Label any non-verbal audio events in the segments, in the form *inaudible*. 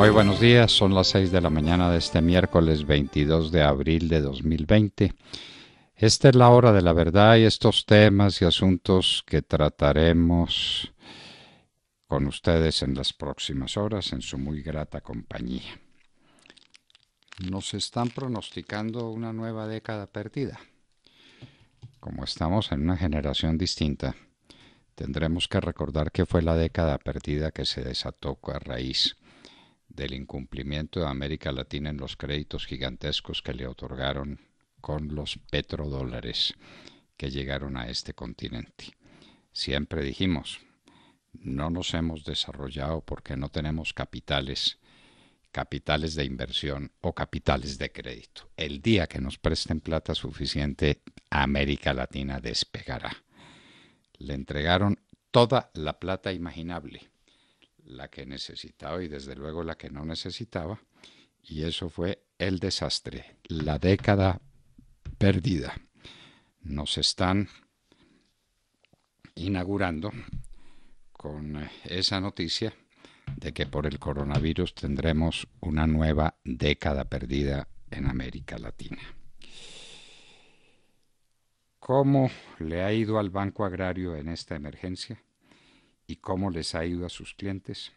Muy buenos días, son las 6 de la mañana de este miércoles 22 de abril de 2020. Esta es la hora de la verdad y estos temas y asuntos que trataremos con ustedes en las próximas horas en su muy grata compañía. Nos están pronosticando una nueva década perdida. Como estamos en una generación distinta, tendremos que recordar que fue la década perdida que se desató a raíz del incumplimiento de América Latina en los créditos gigantescos que le otorgaron con los petrodólares que llegaron a este continente. Siempre dijimos, no nos hemos desarrollado porque no tenemos capitales, capitales de inversión o capitales de crédito. El día que nos presten plata suficiente, América Latina despegará. Le entregaron toda la plata imaginable la que necesitaba y desde luego la que no necesitaba, y eso fue el desastre, la década perdida. Nos están inaugurando con eh, esa noticia de que por el coronavirus tendremos una nueva década perdida en América Latina. ¿Cómo le ha ido al Banco Agrario en esta emergencia? y cómo les ha ido a sus clientes?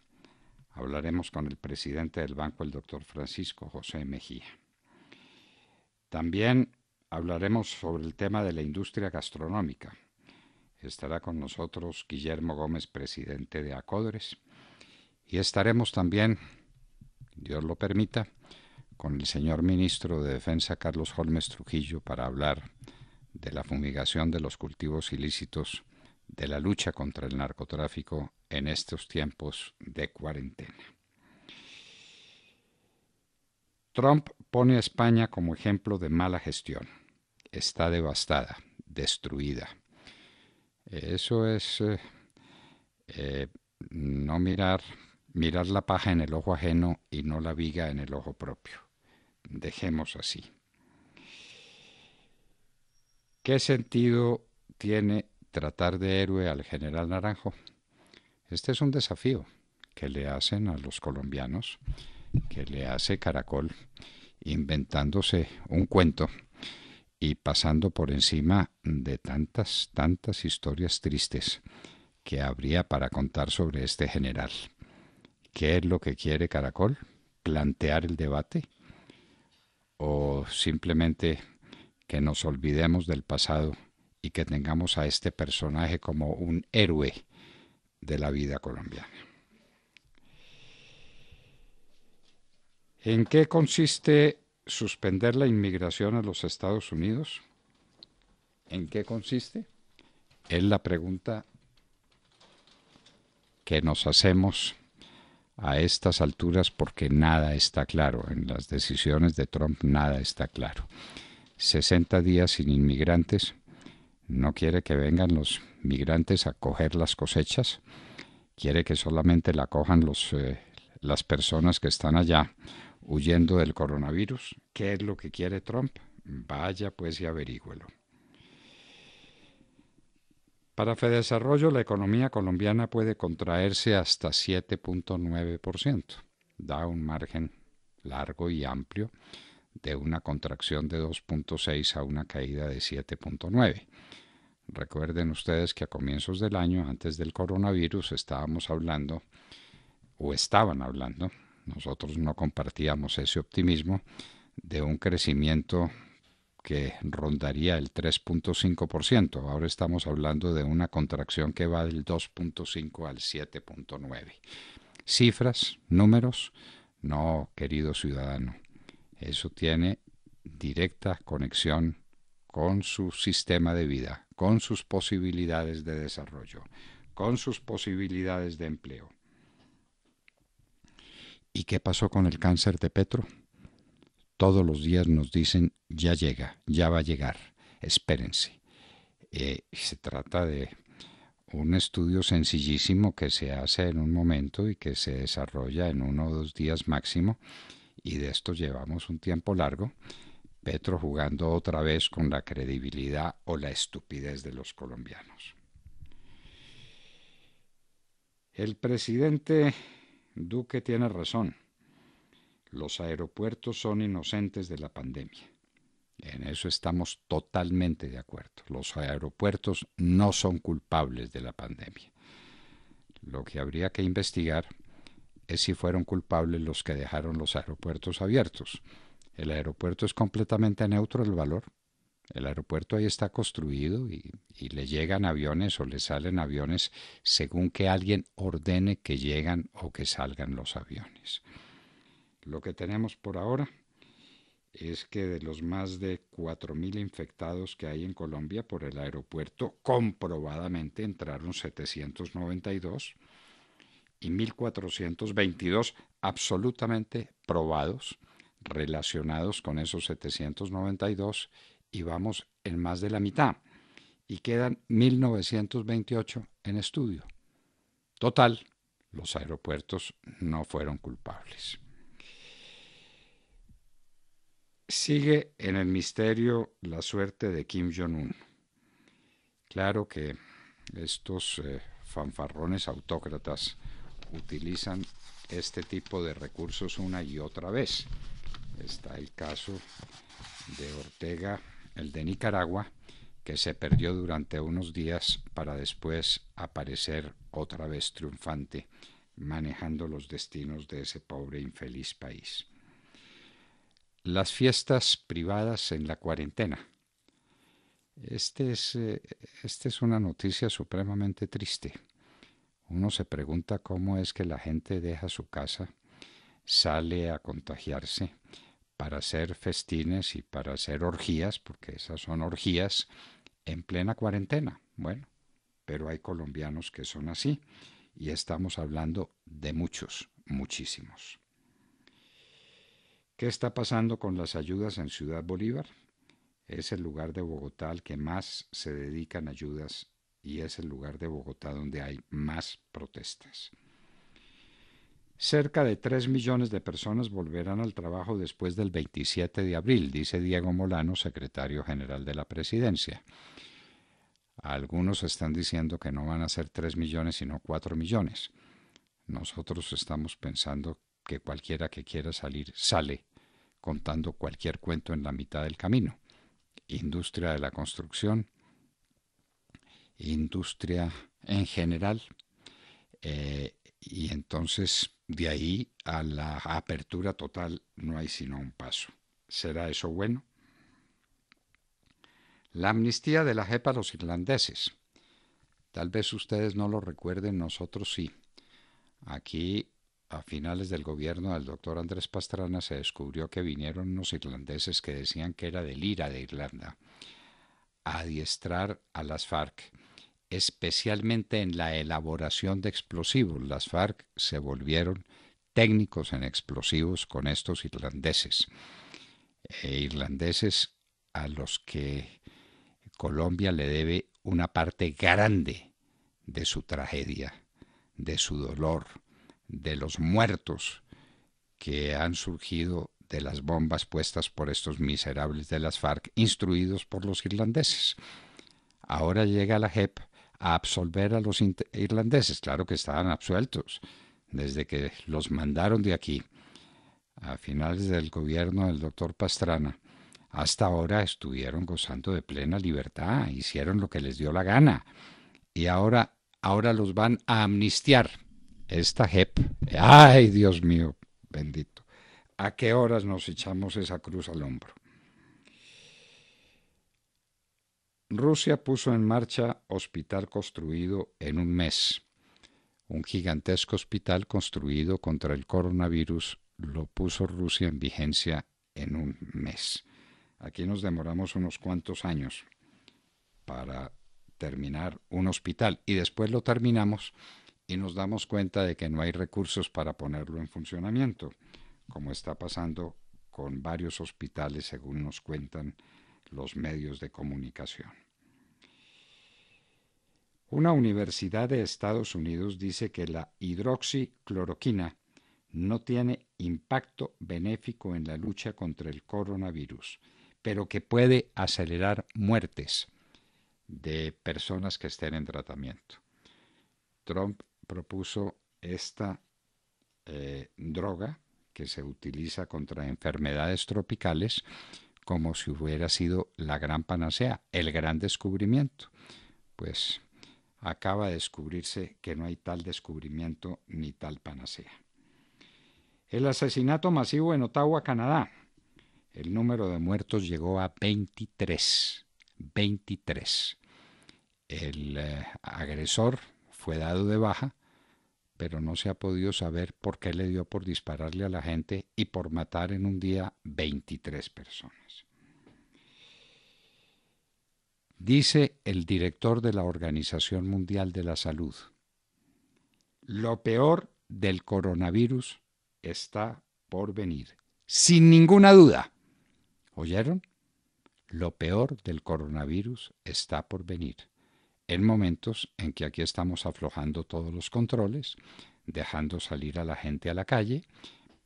Hablaremos con el presidente del banco, el doctor Francisco José Mejía. También hablaremos sobre el tema de la industria gastronómica. Estará con nosotros Guillermo Gómez, presidente de Acodres. Y estaremos también, Dios lo permita, con el señor ministro de Defensa Carlos Holmes Trujillo para hablar de la fumigación de los cultivos ilícitos de la lucha contra el narcotráfico en estos tiempos de cuarentena. Trump pone a España como ejemplo de mala gestión. Está devastada, destruida. Eso es eh, eh, no mirar, mirar la paja en el ojo ajeno y no la viga en el ojo propio. Dejemos así. ¿Qué sentido tiene tratar de héroe al general Naranjo. Este es un desafío que le hacen a los colombianos, que le hace Caracol, inventándose un cuento y pasando por encima de tantas, tantas historias tristes que habría para contar sobre este general. ¿Qué es lo que quiere Caracol? ¿Plantear el debate? ¿O simplemente que nos olvidemos del pasado? y que tengamos a este personaje como un héroe de la vida colombiana. ¿En qué consiste suspender la inmigración a los Estados Unidos? ¿En qué consiste? Es la pregunta que nos hacemos a estas alturas porque nada está claro. En las decisiones de Trump nada está claro. 60 días sin inmigrantes no quiere que vengan los migrantes a coger las cosechas, quiere que solamente la cojan los, eh, las personas que están allá huyendo del coronavirus. ¿Qué es lo que quiere Trump? Vaya pues y averígüelo. Para Fedesarrollo, la economía colombiana puede contraerse hasta 7.9%. Da un margen largo y amplio de una contracción de 2.6 a una caída de 7.9. Recuerden ustedes que a comienzos del año, antes del coronavirus, estábamos hablando, o estaban hablando, nosotros no compartíamos ese optimismo, de un crecimiento que rondaría el 3.5%. Ahora estamos hablando de una contracción que va del 2.5 al 7.9. Cifras, números, no, querido ciudadano. Eso tiene directa conexión con su sistema de vida, con sus posibilidades de desarrollo, con sus posibilidades de empleo. ¿Y qué pasó con el cáncer de Petro? Todos los días nos dicen, ya llega, ya va a llegar, espérense. Eh, se trata de un estudio sencillísimo que se hace en un momento y que se desarrolla en uno o dos días máximo, y de esto llevamos un tiempo largo, Petro jugando otra vez con la credibilidad o la estupidez de los colombianos. El presidente Duque tiene razón. Los aeropuertos son inocentes de la pandemia. En eso estamos totalmente de acuerdo. Los aeropuertos no son culpables de la pandemia. Lo que habría que investigar es si fueron culpables los que dejaron los aeropuertos abiertos el aeropuerto es completamente neutro el valor. El aeropuerto ahí está construido y, y, le llegan aviones o le salen aviones según que alguien ordene que llegan o que salgan los aviones. Lo que tenemos por ahora es que de los más de 4.000 infectados que hay en Colombia por el aeropuerto, comprobadamente entraron 792 y 1.422 absolutamente probados relacionados con esos 792 y vamos en más de la mitad. Y quedan 1928 en estudio. Total, los aeropuertos no fueron culpables. Sigue en el misterio la suerte de Kim Jong-un. Claro que estos eh, fanfarrones autócratas utilizan este tipo de recursos una y otra vez. Está el caso de Ortega, el de Nicaragua, que se perdió durante unos días para después aparecer otra vez triunfante, manejando los destinos de ese pobre infeliz país. Las fiestas privadas en la cuarentena. Esta es, eh, este es una noticia supremamente triste. Uno se pregunta cómo es que la gente deja su casa, sale a contagiarse, para hacer festines y para hacer orgías, porque esas son orgías en plena cuarentena. Bueno, pero hay colombianos que son así y estamos hablando de muchos, muchísimos. ¿Qué está pasando con las ayudas en Ciudad Bolívar? Es el lugar de Bogotá al que más se dedican ayudas y es el lugar de Bogotá donde hay más protestas. Cerca de 3 millones de personas volverán al trabajo después del 27 de abril, dice Diego Molano, secretario general de la presidencia. Algunos están diciendo que no van a ser 3 millones, sino 4 millones. Nosotros estamos pensando que cualquiera que quiera salir sale contando cualquier cuento en la mitad del camino. Industria de la construcción, industria en general, eh, y entonces de ahí a la apertura total no hay sino un paso. ¿Será eso bueno? La amnistía de la jepa a los irlandeses. Tal vez ustedes no lo recuerden, nosotros sí. Aquí, a finales del gobierno del doctor Andrés Pastrana, se descubrió que vinieron unos irlandeses que decían que era del IRA de Irlanda a adiestrar a las FARC especialmente en la elaboración de explosivos. Las FARC se volvieron técnicos en explosivos con estos irlandeses, eh, irlandeses a los que Colombia le debe una parte grande de su tragedia, de su dolor, de los muertos que han surgido de las bombas puestas por estos miserables de las FARC, instruidos por los irlandeses. Ahora llega la HEP a absolver a los irlandeses. Claro que estaban absueltos desde que los mandaron de aquí a finales del gobierno del doctor Pastrana. Hasta ahora estuvieron gozando de plena libertad, hicieron lo que les dio la gana y ahora, ahora los van a amnistiar. Esta JEP, ay Dios mío, bendito, ¿a qué horas nos echamos esa cruz al hombro? Rusia puso en marcha hospital construido en un mes. Un gigantesco hospital construido contra el coronavirus lo puso Rusia en vigencia en un mes. Aquí nos demoramos unos cuantos años para terminar un hospital y después lo terminamos y nos damos cuenta de que no hay recursos para ponerlo en funcionamiento, como está pasando con varios hospitales según nos cuentan los medios de comunicación. Una universidad de Estados Unidos dice que la hidroxicloroquina no tiene impacto benéfico en la lucha contra el coronavirus, pero que puede acelerar muertes de personas que estén en tratamiento. Trump propuso esta eh, droga que se utiliza contra enfermedades tropicales como si hubiera sido la gran panacea, el gran descubrimiento. Pues acaba de descubrirse que no hay tal descubrimiento ni tal panacea. El asesinato masivo en Ottawa, Canadá. El número de muertos llegó a 23. 23. El eh, agresor fue dado de baja, pero no se ha podido saber por qué le dio por dispararle a la gente y por matar en un día 23 personas. Dice el director de la Organización Mundial de la Salud, lo peor del coronavirus está por venir, sin ninguna duda. ¿Oyeron? Lo peor del coronavirus está por venir, en momentos en que aquí estamos aflojando todos los controles, dejando salir a la gente a la calle,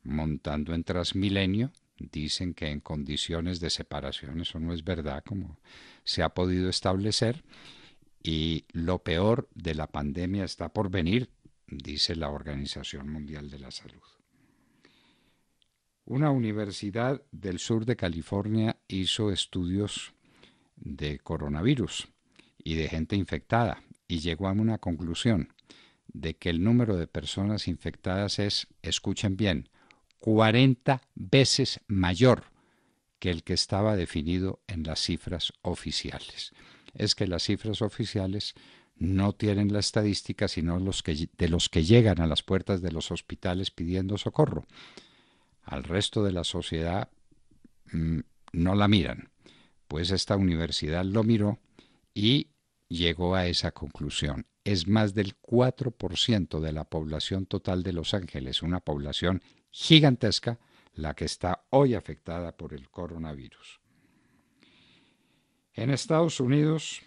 montando en Transmilenio, dicen que en condiciones de separación eso no es verdad como se ha podido establecer y lo peor de la pandemia está por venir, dice la Organización Mundial de la Salud. Una universidad del sur de California hizo estudios de coronavirus y de gente infectada y llegó a una conclusión de que el número de personas infectadas es, escuchen bien, 40 veces mayor que el que estaba definido en las cifras oficiales. Es que las cifras oficiales no tienen la estadística sino los que, de los que llegan a las puertas de los hospitales pidiendo socorro. Al resto de la sociedad mm, no la miran. Pues esta universidad lo miró y llegó a esa conclusión. Es más del 4% de la población total de Los Ángeles, una población gigantesca la que está hoy afectada por el coronavirus. En Estados Unidos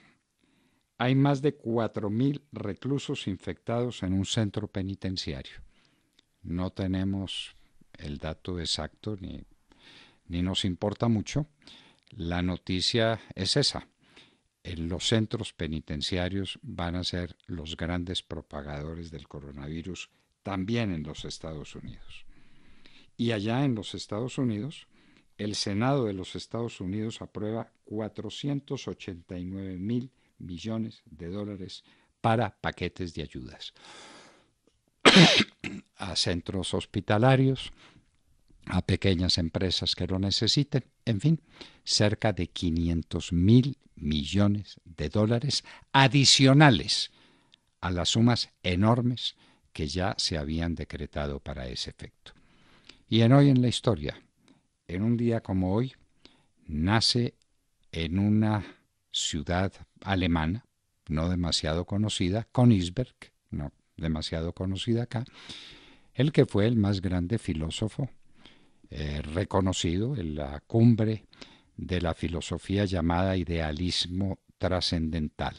hay más de 4.000 reclusos infectados en un centro penitenciario. No tenemos el dato exacto ni, nos importa mucho. La noticia es esa. En los centros penitenciarios van a ser los grandes propagadores del coronavirus también en los Estados Unidos. Y allá en los Estados Unidos, el Senado de los Estados Unidos aprueba 489 mil millones de dólares para paquetes de ayudas a centros hospitalarios, a pequeñas empresas que lo necesiten, en fin, cerca de 500 mil millones de dólares adicionales a las sumas enormes que ya se habían decretado para ese efecto. Y en hoy en la historia, en un día como hoy, nace en una ciudad alemana, no demasiado conocida, Königsberg, no demasiado conocida acá, el que fue el más grande filósofo eh, reconocido en la cumbre de la filosofía llamada idealismo trascendental,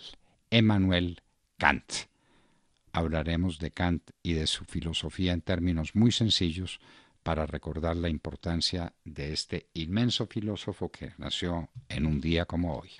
Emmanuel Kant. Hablaremos de Kant y de su filosofía en términos muy sencillos para recordar la importancia de este inmenso filósofo que nació en un día como hoy.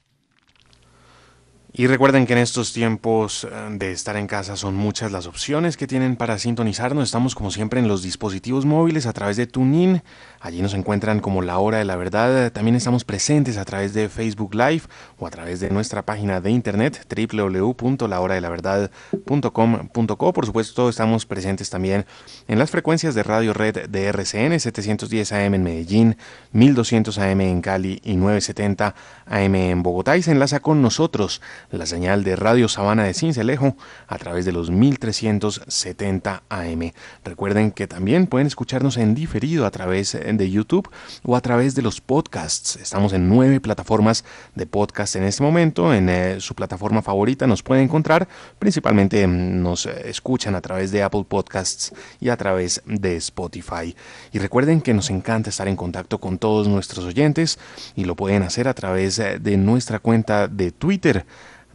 Y recuerden que en estos tiempos eh, de estar en casa son muchas las opciones que tienen para sintonizarnos. Estamos como siempre en los dispositivos móviles a través de Tunin. Allí nos encuentran como La Hora de la Verdad. También estamos presentes a través de Facebook Live o a través de nuestra página de internet www.lahoradelaverdad.com.co. Por supuesto, estamos presentes también en las frecuencias de Radio Red de RCN 710 AM en Medellín, 1200 AM en Cali y 970 AM en Bogotá. Y se enlaza con nosotros la señal de Radio Sabana de Cincelejo a través de los 1370 AM. Recuerden que también pueden escucharnos en diferido a través de YouTube o a través de los podcasts. Estamos en nueve plataformas de podcast en este momento. En eh, su plataforma favorita nos pueden encontrar. Principalmente mm, nos eh, escuchan a través de Apple Podcasts y a través de Spotify. Y recuerden que nos encanta estar en contacto con todos nuestros oyentes y lo pueden hacer a través eh, de nuestra cuenta de Twitter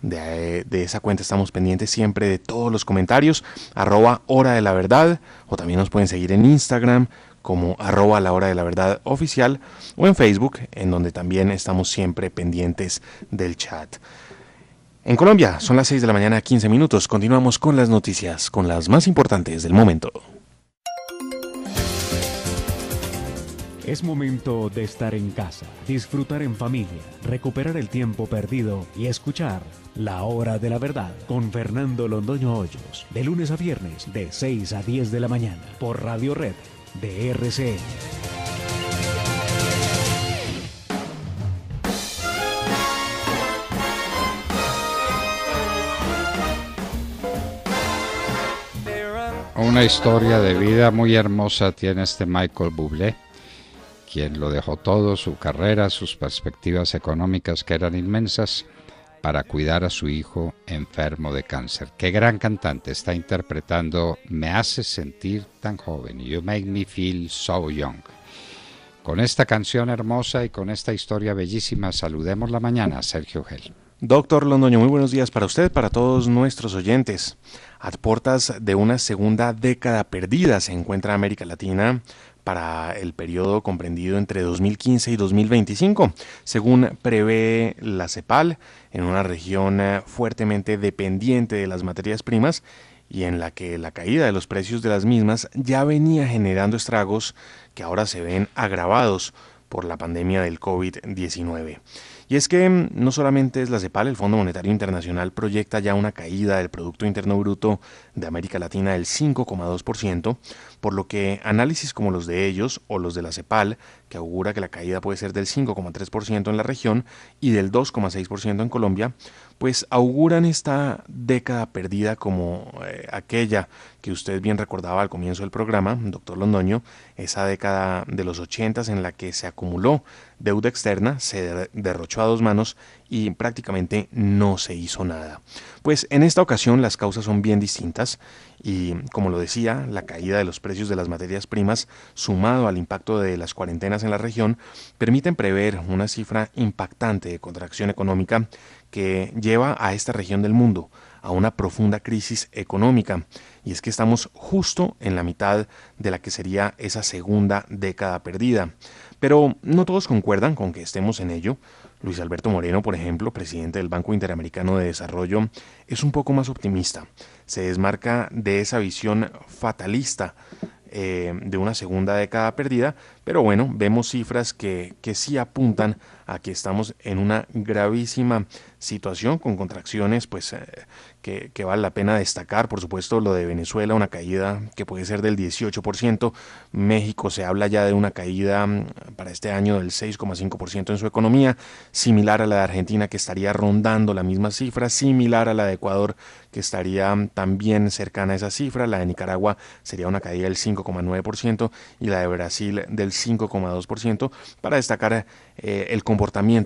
de, esa cuenta estamos pendientes siempre de todos los comentarios, arroba hora de la verdad, o también nos pueden seguir en Instagram como arroba la hora de la verdad oficial, o en Facebook, en donde también estamos siempre pendientes del chat. En Colombia son las 6 de la mañana, 15 minutos. Continuamos con las noticias, con las más importantes del momento. Es momento de estar en casa, disfrutar en familia, recuperar el tiempo perdido y escuchar La Hora de la Verdad con Fernando Londoño Hoyos, de lunes a viernes de 6 a 10 de la mañana por Radio Red de RCN. Una historia de vida muy hermosa tiene este Michael Bublé quien lo dejó todo, su carrera, sus perspectivas económicas que eran inmensas, para cuidar a su hijo enfermo de cáncer. Qué gran cantante está interpretando Me hace sentir tan joven, You Make Me Feel So Young. Con esta canción hermosa y con esta historia bellísima saludemos la mañana, Sergio Gel. Doctor Londoño, muy buenos días para usted, para todos nuestros oyentes. A puertas de una segunda década perdida se encuentra América Latina para el periodo comprendido entre 2015 y 2025, según prevé la CEPAL, en una región eh, fuertemente dependiente de las materias primas y en la que la caída de los precios de las mismas ya venía generando estragos que ahora se ven agravados por la pandemia del COVID-19. Y es que mm, no solamente es la CEPAL, el Fondo Monetario Internacional proyecta ya una caída del Producto Interno Bruto de América Latina del 5,2%, por lo que análisis como los de ellos o los de la CEPAL, que augura que la caída puede ser del 5,3% en la región y del 2,6% en Colombia, pues auguran esta década perdida como eh, aquella que usted bien recordaba al comienzo del programa, doctor Londoño, esa década de los 80 en la que se acumuló deuda externa, se derrochó a dos manos y prácticamente no se hizo nada. Pues en esta ocasión las causas son bien distintas y, como lo decía, la caída de los precios de las materias primas, sumado al impacto de las cuarentenas en la región, permiten prever una cifra impactante de contracción económica que lleva a esta región del mundo a una profunda crisis económica. Y es que estamos justo en la mitad de la que sería esa segunda década perdida. Pero no todos concuerdan con que estemos en ello. Luis Alberto Moreno, por ejemplo, presidente del Banco Interamericano de Desarrollo, es un poco más optimista. Se desmarca de esa visión fatalista eh, de una segunda década perdida, pero bueno, vemos cifras que, que sí apuntan Aquí estamos en una gravísima situación con contracciones pues eh, que, vale la pena destacar. Por supuesto lo de Venezuela, una caída que puede ser del 18%. México se habla ya de una caída mm, para este año del 6,5% en su economía, similar a la de Argentina que estaría rondando la misma cifra, similar a la de Ecuador que estaría también cercana a esa cifra, la de Nicaragua sería una caída del 5,9% y la de Brasil del 5,2%. Para destacar eh, el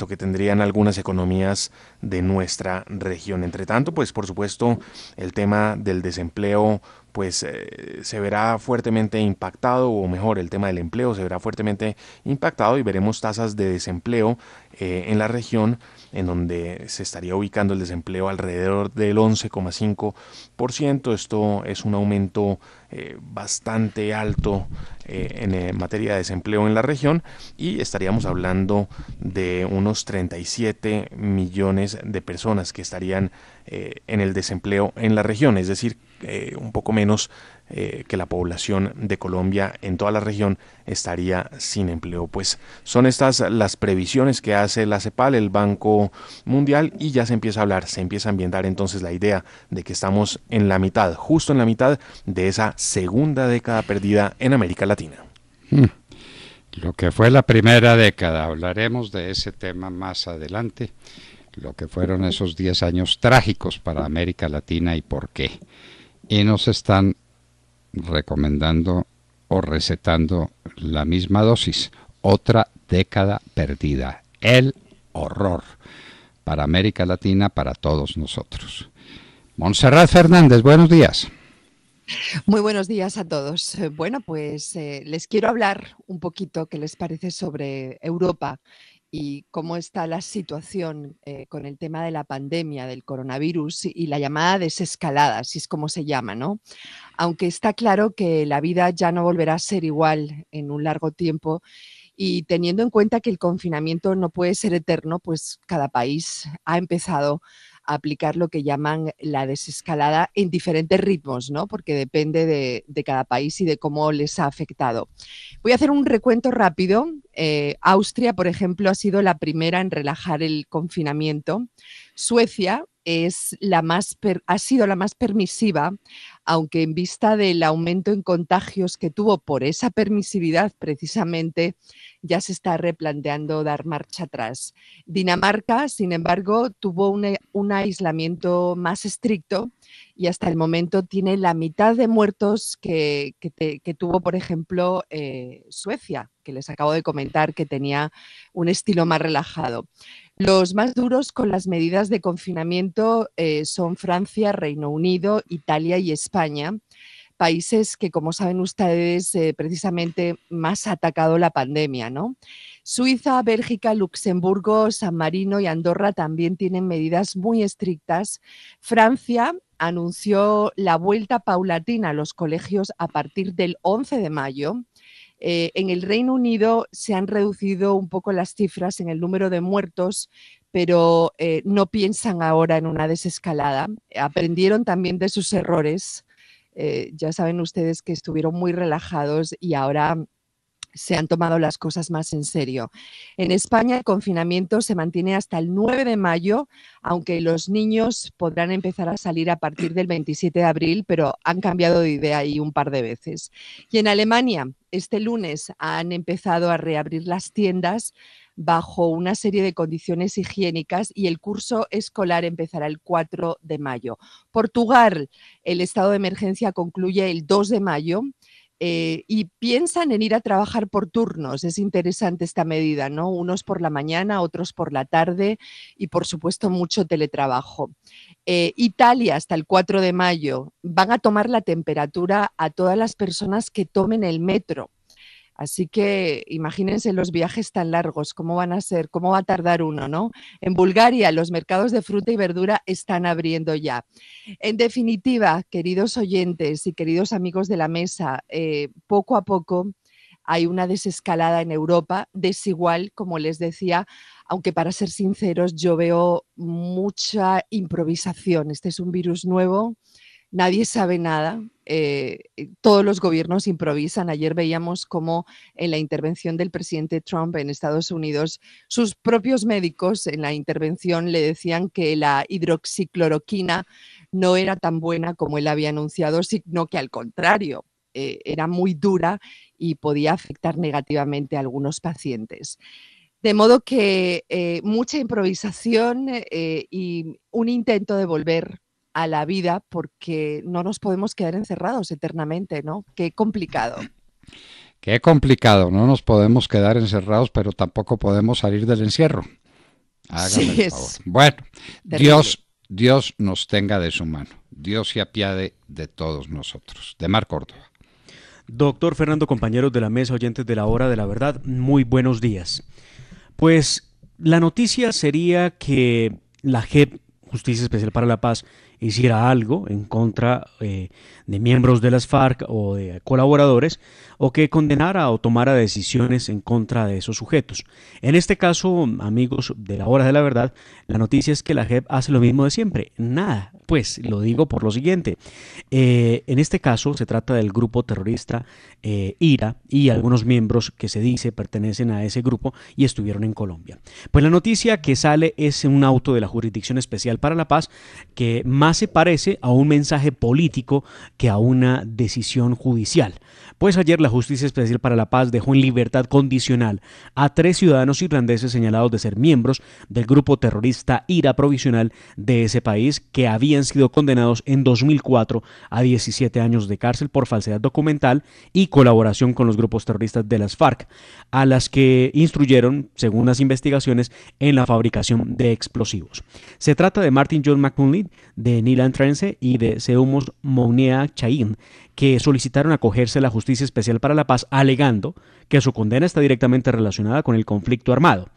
que tendrían algunas economías de nuestra región. Entre tanto, pues por supuesto, el tema del desempleo pues eh, se verá fuertemente impactado, o mejor, el tema del empleo se verá fuertemente impactado y veremos tasas de desempleo eh, en la región en donde se estaría ubicando el desempleo alrededor del 11,5%. Esto es un aumento eh, bastante alto eh, en eh, materia de desempleo en la región y estaríamos hablando de unos 37 millones de personas que estarían eh, en el desempleo en la región, es decir, un poco menos eh, que la población de Colombia en toda la región estaría sin empleo. Pues son estas las previsiones que hace la CEPAL, el Banco Mundial, y ya se empieza a hablar, se empieza a ambientar entonces la idea de que estamos en la mitad, justo en la mitad de esa segunda década perdida en América Latina. Hmm. Lo que fue la primera década, hablaremos de ese tema más adelante, lo que fueron esos 10 años trágicos para América Latina y por qué. Y nos están recomendando o recetando la misma dosis. Otra década perdida. El horror. Para América Latina, para todos nosotros. Montserrat Fernández, buenos días. Muy buenos días a todos. Eh, bueno, pues eh, les quiero hablar un poquito, ¿qué les parece sobre Europa? y cómo está la situación eh, con el tema de la pandemia del coronavirus y la llamada desescalada, si es como se llama, ¿no? Aunque está claro que la vida ya no volverá a ser igual en un largo tiempo y teniendo en cuenta que el confinamiento no puede ser eterno, pues cada país ha empezado aplicar lo que llaman la desescalada en diferentes ritmos, ¿no? porque depende de, cada país y de cómo les ha afectado. Voy a hacer un recuento rápido. Eh, Austria, por ejemplo, ha sido la primera en relajar el confinamiento. Suecia es la más ha sido la más permisiva, aunque en vista del aumento en contagios que tuvo por esa permisividad precisamente, ya se está replanteando dar marcha atrás. Dinamarca, sin embargo, tuvo un, eh, aislamiento más estricto y hasta el momento tiene la mitad de muertos que, tuvo, por ejemplo, eh, Suecia, que les acabo de comentar que tenía un estilo más relajado. Los más duros con las medidas de confinamiento eh, son Francia, Reino Unido, Italia y España, países que, como saben ustedes, eh, precisamente más ha atacado la pandemia, ¿no? Suiza, Bélgica, Luxemburgo, San Marino y Andorra también tienen medidas muy estrictas. Francia anunció la vuelta paulatina a los colegios a partir del 11 de mayo eh, en el Reino Unido se han reducido un poco las cifras en el número de muertos, pero eh, no piensan ahora en una desescalada. Aprendieron también de sus errores. Eh, ya saben ustedes que estuvieron muy relajados y ahora se han tomado las cosas más en serio. En España el confinamiento se mantiene hasta el 9 de mayo, aunque los niños podrán empezar a salir a partir del 27 de abril, pero han cambiado de idea ahí un par de veces. Y en Alemania, este lunes han empezado a reabrir las tiendas bajo una serie de condiciones higiénicas y el curso escolar empezará el 4 de mayo. Portugal, el estado de emergencia concluye el 2 de mayo eh, y piensan en ir a trabajar por turnos. Es interesante esta medida, ¿no? Unos por la mañana, otros por la tarde y, por supuesto, mucho teletrabajo. Eh, Italia, hasta el 4 de mayo, van a tomar la temperatura a todas las personas que tomen el metro Así que imagínense los viajes tan largos, cómo van a ser, cómo va a tardar uno, ¿no? En Bulgaria los mercados de fruta y verdura están abriendo ya. En definitiva, queridos oyentes y queridos amigos de la mesa, eh, poco a poco hay una desescalada en Europa, desigual, como les decía, aunque para ser sinceros yo veo mucha improvisación. Este es un virus nuevo, nadie sabe nada, eh, eh, todos los gobiernos improvisan. Ayer veíamos cómo en la intervención del presidente Trump en Estados Unidos, sus propios médicos en la intervención le decían que la hidroxicloroquina no era tan buena como él había anunciado, sino que al contrario, eh, era muy dura y podía afectar negativamente a algunos pacientes. De modo que mucha improvisación y un intento de volver a la vida porque no nos podemos quedar encerrados eternamente, ¿no? Qué complicado. Qué complicado, no nos podemos quedar encerrados, pero tampoco podemos salir del encierro. Hágame el favor. Bueno, Dios, Dios nos tenga de su mano. Dios se apiade de todos nosotros. De Marco Córdoba. Doctor Fernando, compañeros de la mesa, oyentes de la hora de la verdad, muy buenos días. Pues la noticia sería que la JEP, Justicia Especial para la Paz, hiciera algo en contra eh, de miembros de las FARC o de colaboradores, o que condenara o tomara decisiones en contra de esos sujetos. En este caso, amigos de la hora de la verdad, la noticia es que la JEP hace lo mismo de siempre, nada. Pues lo digo por lo siguiente, eh, en este caso se trata del grupo terrorista eh, IRA y algunos miembros que se dice pertenecen a ese grupo y estuvieron en Colombia. Pues la noticia que sale es un auto de la Jurisdicción Especial para la Paz que más se parece a un mensaje político que a una decisión judicial. Pues ayer la Justicia Especial para la Paz dejó en libertad condicional a tres ciudadanos irlandeses señalados de ser miembros del grupo terrorista IRA provisional de ese país que habían sido condenados en 2004 a 17 años de cárcel por falsedad documental y colaboración con los grupos terroristas de las FARC, a las que instruyeron, según las investigaciones, en la fabricación de explosivos. Se trata de Martin John McCunley, de Nilan Trense y de Seumos Mounia Chain, que solicitaron acogerse a la Justicia Especial para la Paz alegando que su condena está directamente relacionada con el conflicto armado.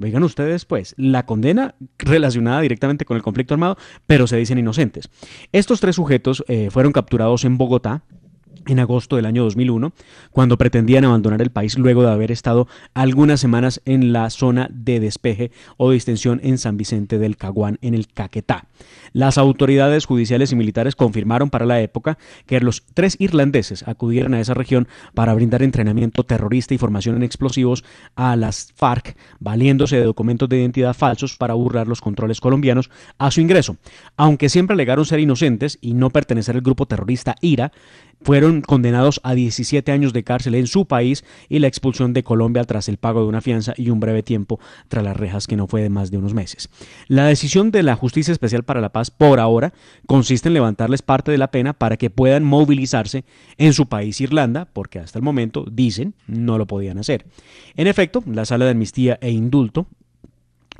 Vean ustedes, pues, la condena relacionada directamente con el conflicto armado, pero se dicen inocentes. Estos tres sujetos eh, fueron capturados en Bogotá en agosto del año 2001, cuando pretendían abandonar el país luego de haber estado algunas semanas en la zona de despeje o distensión en San Vicente del Caguán, en el Caquetá. Las autoridades judiciales y militares confirmaron para la época que los tres irlandeses acudieron a esa región para brindar entrenamiento terrorista y formación en explosivos a las FARC, valiéndose de documentos de identidad falsos para burlar los controles colombianos a su ingreso. Aunque siempre alegaron ser inocentes y no pertenecer al grupo terrorista IRA, fueron condenados a 17 años de cárcel en su país y la expulsión de Colombia tras el pago de una fianza y un breve tiempo tras las rejas que no fue de más de unos meses. La decisión de la Justicia Especial para la Paz por ahora consiste en levantarles parte de la pena para que puedan movilizarse en su país Irlanda, porque hasta el momento, dicen, no lo podían hacer. En efecto, la Sala de Amnistía e Indulto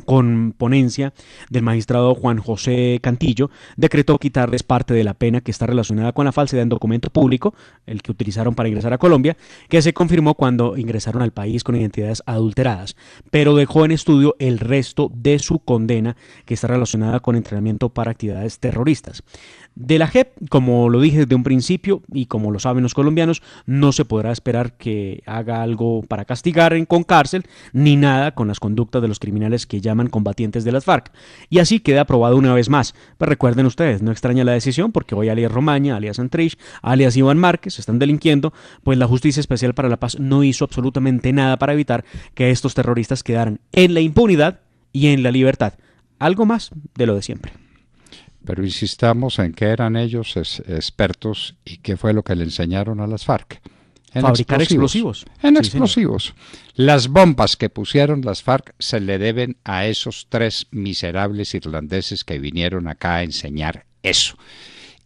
con ponencia del magistrado Juan José Cantillo, decretó quitarles parte de la pena que está relacionada con la falsedad en documento público, el que utilizaron para ingresar a Colombia, que se confirmó cuando ingresaron al país con identidades adulteradas, pero dejó en estudio el resto de su condena que está relacionada con entrenamiento para actividades terroristas. De la JEP, como lo dije desde un principio y como lo saben los colombianos, no se podrá esperar que haga algo para castigar con cárcel ni nada con las conductas de los criminales que llaman combatientes de las FARC. Y así queda aprobado una vez más. Pero recuerden ustedes, no extraña la decisión porque hoy alias Romaña, alias Antrich, alias Iván Márquez están delinquiendo, pues la Justicia Especial para la Paz no hizo absolutamente nada para evitar que estos terroristas quedaran en la impunidad y en la libertad. Algo más de lo de siempre. Pero insistamos en que eran ellos expertos y qué fue lo que le enseñaron a las FARC. En Fabricar explosivos. En explosivos. Las bombas que pusieron las FARC se le deben a esos tres miserables irlandeses que vinieron acá a enseñar eso.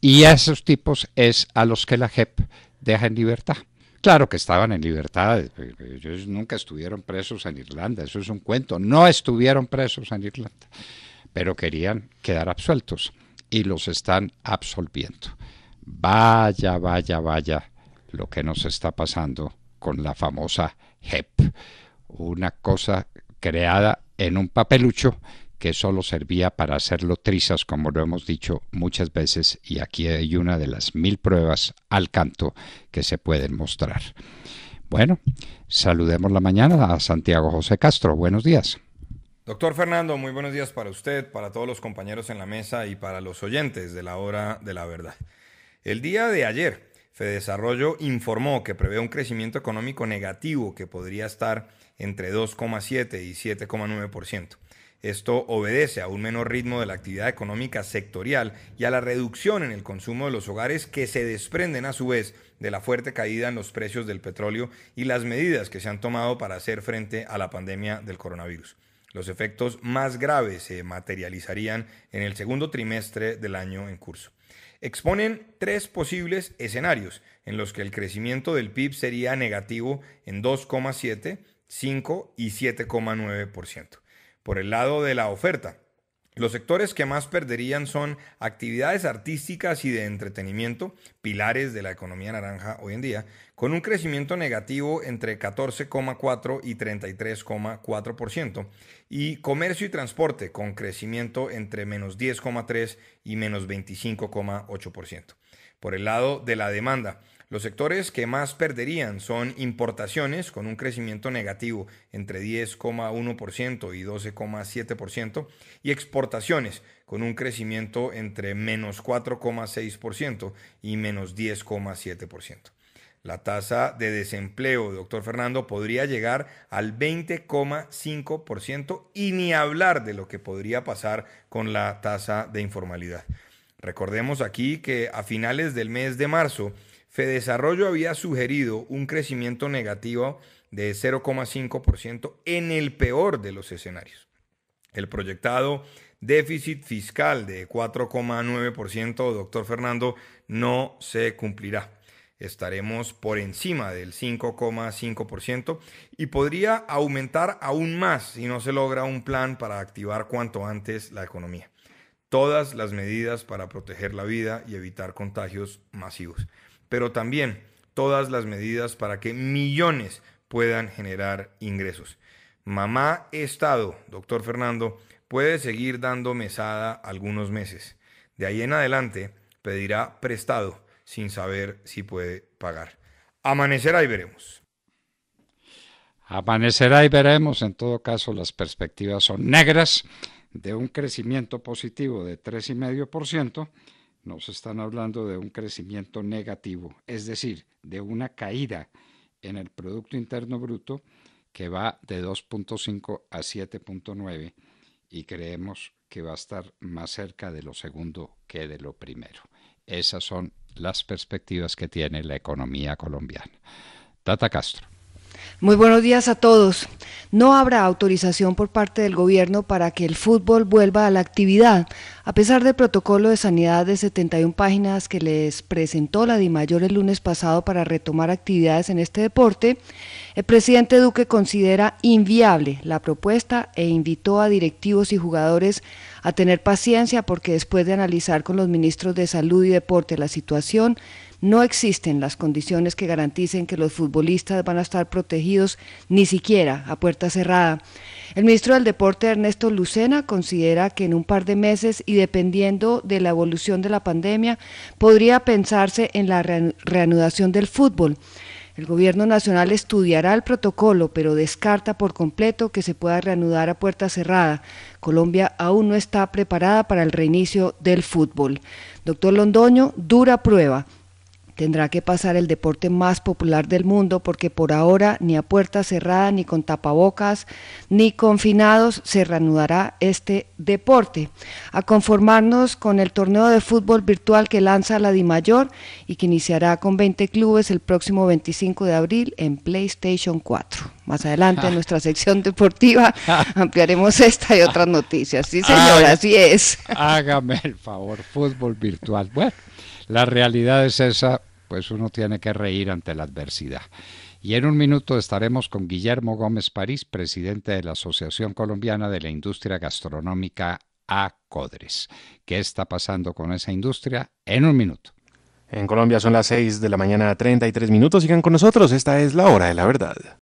Y a esos tipos es a los que la JEP deja en libertad. Claro que estaban en libertad, ellos nunca estuvieron presos en Irlanda, eso es un cuento, no estuvieron presos en Irlanda, pero querían quedar absueltos y los están absolviendo. Vaya, vaya, vaya lo que nos está pasando con la famosa HEP, una cosa creada en un papelucho que solo servía para hacerlo trizas, como lo hemos dicho muchas veces, y aquí hay una de las mil pruebas al canto que se pueden mostrar. Bueno, saludemos la mañana a Santiago José Castro. Buenos días. Doctor Fernando, muy buenos días para usted, para todos los compañeros en la mesa y para los oyentes de la hora de la verdad. El día de ayer, Fedesarrollo informó que prevé un crecimiento económico negativo que podría estar entre 2,7 y 7,9%. Esto obedece a un menor ritmo de la actividad económica sectorial y a la reducción en el consumo de los hogares que se desprenden a su vez de la fuerte caída en los precios del petróleo y las medidas que se han tomado para hacer frente a la pandemia del coronavirus. Los efectos más graves se materializarían en el segundo trimestre del año en curso. Exponen tres posibles escenarios en los que el crecimiento del PIB sería negativo en 2,7, 5 y 7,9%. Por el lado de la oferta, los sectores que más perderían son actividades artísticas y de entretenimiento, pilares de la economía naranja hoy en día, con un crecimiento negativo entre 14,4 y 33,4%, y comercio y transporte, con crecimiento entre menos 10,3 y menos 25,8%. Por el lado de la demanda, los sectores que más perderían son importaciones, con un crecimiento negativo entre 10,1% y 12,7%, y exportaciones, con un crecimiento entre menos 4,6% y menos 10,7%. La tasa de desempleo, doctor Fernando, podría llegar al 20,5% y ni hablar de lo que podría pasar con la tasa de informalidad. Recordemos aquí que a finales del mes de marzo, Fedesarrollo había sugerido un crecimiento negativo de 0,5% en el peor de los escenarios. El proyectado déficit fiscal de 4,9%, doctor Fernando, no se cumplirá. Estaremos por encima del 5,5% y podría aumentar aún más si no se logra un plan para activar cuanto antes la economía. Todas las medidas para proteger la vida y evitar contagios masivos pero también todas las medidas para que millones puedan generar ingresos. Mamá Estado, doctor Fernando, puede seguir dando mesada algunos meses. De ahí en adelante pedirá prestado sin saber si puede pagar. Amanecerá y veremos. Amanecerá y veremos. En todo caso, las perspectivas son negras de un crecimiento positivo de 3,5% nos están hablando de un crecimiento negativo, es decir, de una caída en el Producto Interno Bruto que va de 2.5 a 7.9 y creemos que va a estar más cerca de lo segundo que de lo primero. Esas son las perspectivas que tiene la economía colombiana. Tata Castro. Muy buenos días a todos. No habrá autorización por parte del gobierno para que el fútbol vuelva a la actividad, a pesar del protocolo de sanidad de 71 páginas que les presentó la DIMAYOR el lunes pasado para retomar actividades en este deporte. El presidente Duque considera inviable la propuesta e invitó a directivos y jugadores a tener paciencia porque después de analizar con los ministros de Salud y Deporte la situación, no existen las condiciones que garanticen que los futbolistas van a estar protegidos ni siquiera a puerta cerrada. El ministro del Deporte Ernesto Lucena considera que en un par de meses y dependiendo de la evolución de la pandemia podría pensarse en la reanudación del fútbol. El gobierno nacional estudiará el protocolo, pero descarta por completo que se pueda reanudar a puerta cerrada. Colombia aún no está preparada para el reinicio del fútbol. Doctor Londoño, dura prueba. Tendrá que pasar el deporte más popular del mundo porque por ahora ni a puerta cerrada, ni con tapabocas, ni confinados se reanudará este deporte. A conformarnos con el torneo de fútbol virtual que lanza la DIMAYOR y que iniciará con 20 clubes el próximo 25 de abril en PlayStation 4. Más adelante en ah. nuestra sección deportiva *laughs* ampliaremos esta y otras noticias. Sí, señor, ah, así es. Hágame el favor, fútbol virtual. Bueno, la realidad es esa pues uno tiene que reír ante la adversidad. Y en un minuto estaremos con Guillermo Gómez París, presidente de la Asociación Colombiana de la Industria Gastronómica Codres. ¿Qué está pasando con esa industria? En un minuto. En Colombia son las 6 de la mañana, 33 minutos. Sigan con nosotros. Esta es la hora de la verdad.